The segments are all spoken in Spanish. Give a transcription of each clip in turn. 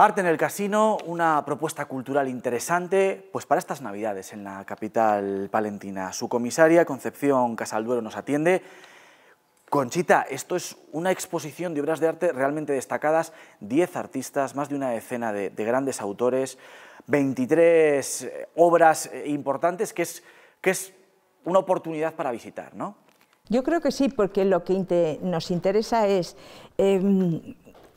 Arte en el Casino, una propuesta cultural interesante pues para estas Navidades en la capital palentina. Su comisaria, Concepción Casalduero, nos atiende. Conchita, esto es una exposición de obras de arte realmente destacadas, 10 artistas, más de una decena de, grandes autores, 23 eh, obras eh, importantes, que es, que es una oportunidad para visitar, ¿no? Yo creo que sí, porque lo que nos interesa es em,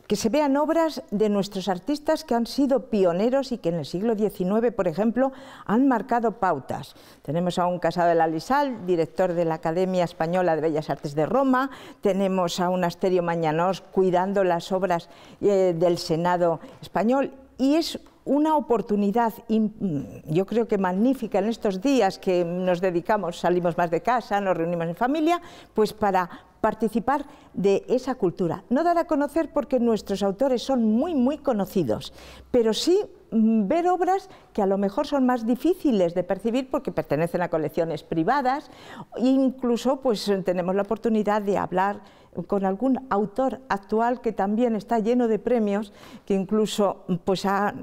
que se vean obras de nuestros artistas que han sido pioneros y que en el siglo XIX, por ejemplo, han marcado pautas. Tenemos a un Casado de la Lisal, director de la Academia Española de Bellas Artes de Roma, tenemos a un Asterio Mañanos cuidando las obras eh, del Senado español y es una oportunidad, yo creo que magnífica en estos días que nos dedicamos, salimos más de casa, nos reunimos en familia, pues para participar de esa cultura. No dar a conocer porque nuestros autores son muy, muy conocidos, pero sí Mm, ver obras que a lo mejor son más difíciles de percibir porque pertenecen a colecciones privadas incluso pues tenemos la oportunidad de hablar con algún autor actual que también está lleno de premios, que incluso pues, ha,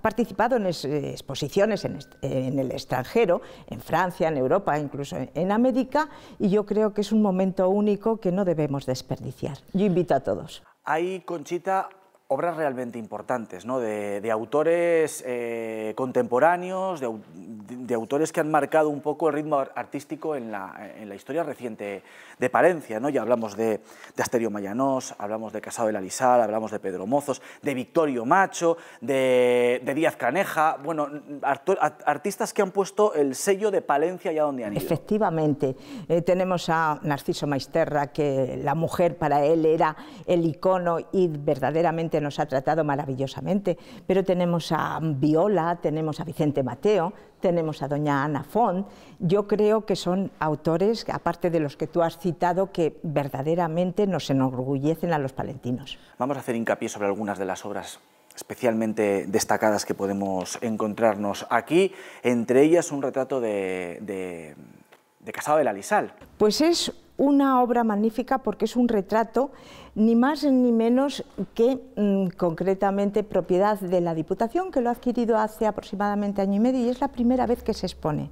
participado en exposiciones en, el extranjero, en Francia, en Europa, incluso en, América, y yo creo que es un momento único que no debemos desperdiciar. Yo invito a todos. Hay, Conchita, obras realmente importantes, ¿no? de, autores eh, contemporáneos, de, autores que han marcado un poco el ritmo artístico en la, historia reciente de Palencia. ¿no? Ya hablamos de, Asterio Mayanós, hablamos de Casado de la Lisal, hablamos de Pedro Mozos, de Victorio Macho, de, Díaz Caneja, bueno, artistas que han puesto el sello de Palencia ya donde han ido. Efectivamente, eh, tenemos a Narciso Maisterra, que la mujer para él era el icono y verdaderamente nos ha tratado maravillosamente, pero tenemos a Viola, tenemos a Vicente Mateo, tenemos a doña Ana Font. Yo creo que son autores, aparte de los que tú has citado, que verdaderamente nos enorgullecen a los palentinos. Vamos a hacer hincapié sobre algunas de las obras especialmente destacadas que podemos encontrarnos aquí, entre ellas un retrato de, Casado de la Lisal. Pues es una obra magnífica porque es un retrato ni más ni menos que mm, concretamente propiedad de la Diputación, que lo ha adquirido hace aproximadamente año y medio y es la primera vez que se expone.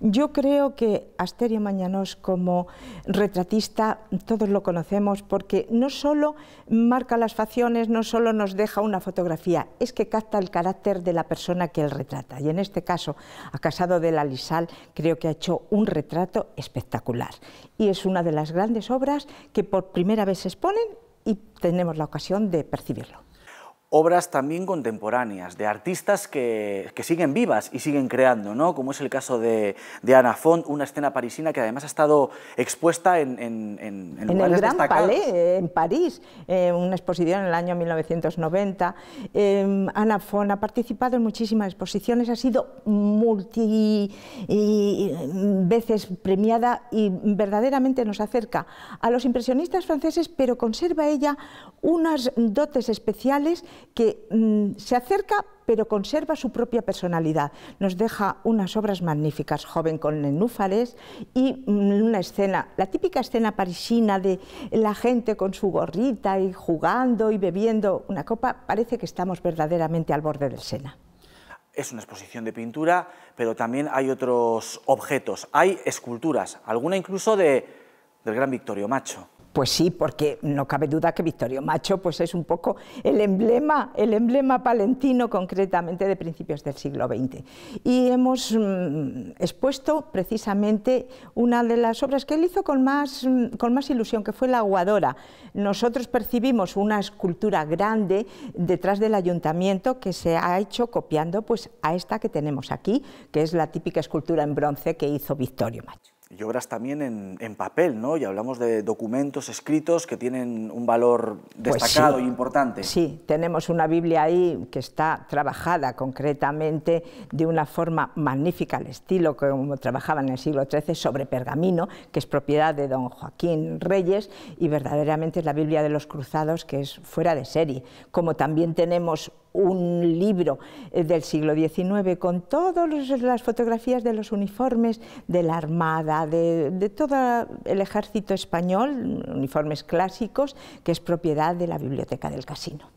Yo creo que Asterio Mañanos como retratista todos lo conocemos porque no solo marca las facciones, no solo nos deja una fotografía, es que capta el carácter de la persona que él retrata. Y en este caso, a Casado de la Lisal creo que ha hecho un retrato espectacular. Y es una de las grandes obras que por primera vez se exponen y tenemos la ocasión de percibirlo obras también contemporáneas, de artistas que, siguen vivas y siguen creando, ¿no? como es el caso de, de Ana Font, una escena parisina que además ha estado expuesta en, en, el Gran Palais, en París, eh, una exposición en el año 1990. Eh, Ana Font ha participado en muchísimas exposiciones, ha sido multi veces premiada y verdaderamente nos acerca a los impresionistas franceses, pero conserva ella unas dotes especiales que mm, se acerca pero conserva su propia personalidad. Nos deja unas obras magníficas, joven con nenúfares y mm, una escena, la típica escena parisina de la gente con su gorrita y jugando y bebiendo una copa, parece que estamos verdaderamente al borde del Sena es una exposición de pintura, pero también hay otros objetos, hay esculturas, alguna incluso de, del gran Victorio Macho. Pues sí, porque no cabe duda que Victorio Macho pues es un poco el emblema, el emblema palentino concretamente de principios del siglo XX. Y hemos mm, expuesto precisamente una de las obras que él hizo con más, mm, con más ilusión, que fue La Aguadora. Nosotros percibimos una escultura grande detrás del ayuntamiento que se ha hecho copiando pues, a esta que tenemos aquí, que es la típica escultura en bronce que hizo Victorio Macho y obras también en, papel, ¿no? Y hablamos de documentos escritos que tienen un valor pues destacado y e importante. Sí, tenemos una Biblia ahí que está trabajada concretamente de una forma magnífica, al estilo como trabajaba en el siglo XIII, sobre pergamino, que es propiedad de don Joaquín Reyes, y verdaderamente es la Biblia de los Cruzados, que es fuera de serie. Como también tenemos un libro eh, del siglo XIX con todas las fotografías de los uniformes de la Armada, de, todo el ejército español, uniformes clásicos, que es propiedad de la biblioteca del casino.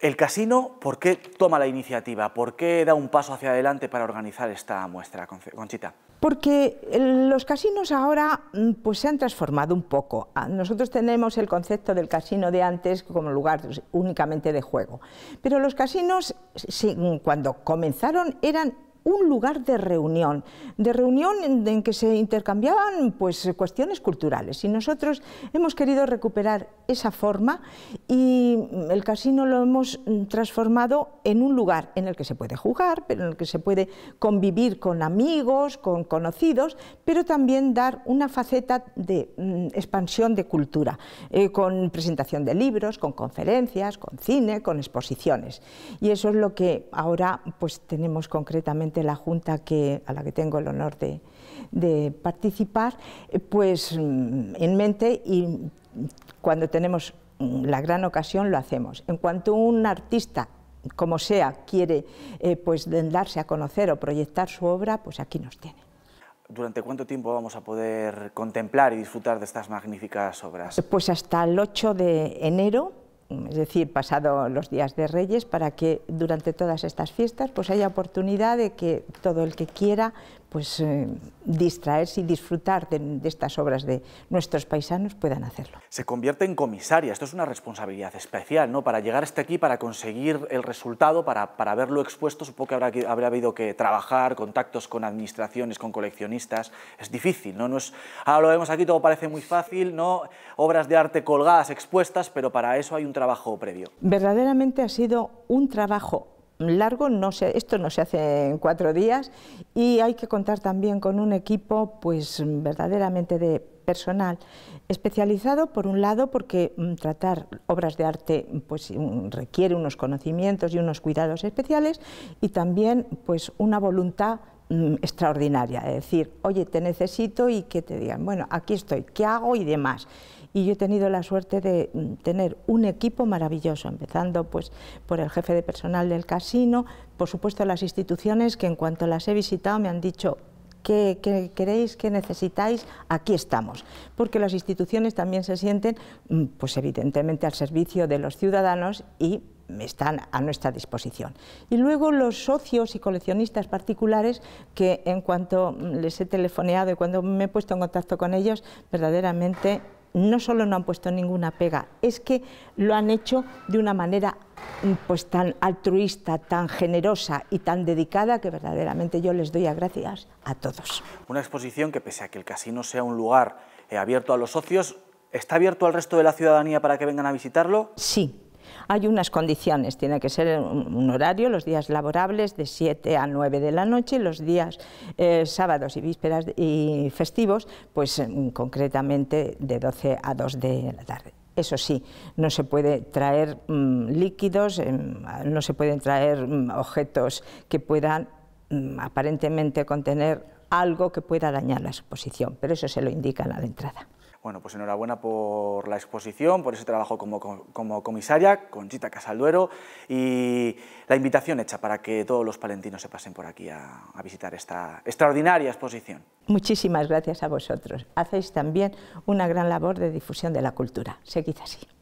El casino, ¿por qué toma la iniciativa? ¿Por qué da un paso hacia adelante para organizar esta muestra, Conchita? Porque los casinos ahora mm, pues, se han transformado un poco. Ah, nosotros tenemos el concepto del casino de antes como lugar únicamente de juego. Pero los casinos, mm, cuando comenzaron, eran un lugar de reunión, de reunión en, que se intercambiaban pues, cuestiones culturales. Y nosotros hemos querido recuperar esa forma y el casino lo hemos mm, transformado en un lugar en el que se puede jugar, pero en el que se puede convivir con amigos, con conocidos, pero también dar una faceta de mm, expansión de cultura, eh, con presentación de libros, con conferencias, con cine, con exposiciones. Y eso es lo que ahora pues, tenemos concretamente de la Junta que, a la que tengo el honor de, participar, eh, pues mm, en mente y cuando tenemos mm, la gran ocasión lo hacemos. En cuanto un artista como sea, quiere eh, pues darse a conocer o proyectar su obra, pues aquí nos tiene. ¿Durante cuánto tiempo vamos a poder contemplar y disfrutar de estas magníficas obras? Pues hasta el 8 de enero es decir, pasado los días de Reyes, para que durante todas estas fiestas pues haya oportunidad de que todo el que quiera pues eh, distraerse y disfrutar de, estas obras de nuestros paisanos puedan hacerlo. Se convierte en comisaria, esto es una responsabilidad especial, ¿no? Para llegar hasta aquí, para conseguir el resultado, para, verlo expuesto, supongo que habrá, habrá habido que trabajar, contactos con administraciones, con coleccionistas, es difícil, ¿no? ahora lo vemos aquí, todo parece muy fácil, ¿no? Obras de arte colgadas, expuestas, pero para eso hay un trabajo previo? Verdaderamente ha sido un trabajo largo, esto no se hace en cuatro días y hay que contar también con un equipo pues verdaderamente de personal especializado por un lado porque mm, tratar obras de arte pues requiere unos conocimientos y unos cuidados especiales y también pues una voluntad Mm, extraordinaria, es decir, oye, te necesito y que te digan, bueno, aquí estoy, ¿qué hago y demás? y yo he tenido la suerte de mm, tener un equipo maravilloso, empezando pues por el jefe de personal del casino, por supuesto las instituciones que en cuanto las he visitado me han dicho ¿Qué, qué queréis, qué necesitáis? Aquí estamos. Porque las instituciones también se sienten, mm, pues evidentemente, al servicio de los ciudadanos y están a nuestra disposición. Y luego los socios y coleccionistas particulares que en cuanto les he telefoneado y cuando me he puesto en contacto con ellos, verdaderamente no solo no han puesto ninguna pega, es que lo han hecho de una manera pues tan altruista, tan generosa y tan dedicada que verdaderamente yo les doy las gracias a todos. Una exposición que pese a que el casino sea un lugar eh, abierto a los socios, ¿está abierto al resto de la ciudadanía para que vengan a visitarlo? Sí, hay unas condiciones, tiene que ser un horario, los días laborables de 7 a 9 de la noche, los días eh, sábados y vísperas y festivos, pues eh, concretamente de 12 a 2 de la tarde. Eso sí, no se puede traer mm, líquidos, em, no se pueden traer mm, objetos que puedan mm, aparentemente contener algo que pueda dañar la exposición, pero eso se lo indican a la entrada. Bueno, pues enhorabuena por la exposición, por ese trabajo como, como comisaria, Conchita Casalduero, y la invitación hecha para que todos los palentinos se pasen por aquí a, a visitar esta extraordinaria exposición. Muchísimas gracias a vosotros. Hacéis también una gran labor de difusión de la cultura. Seguid así.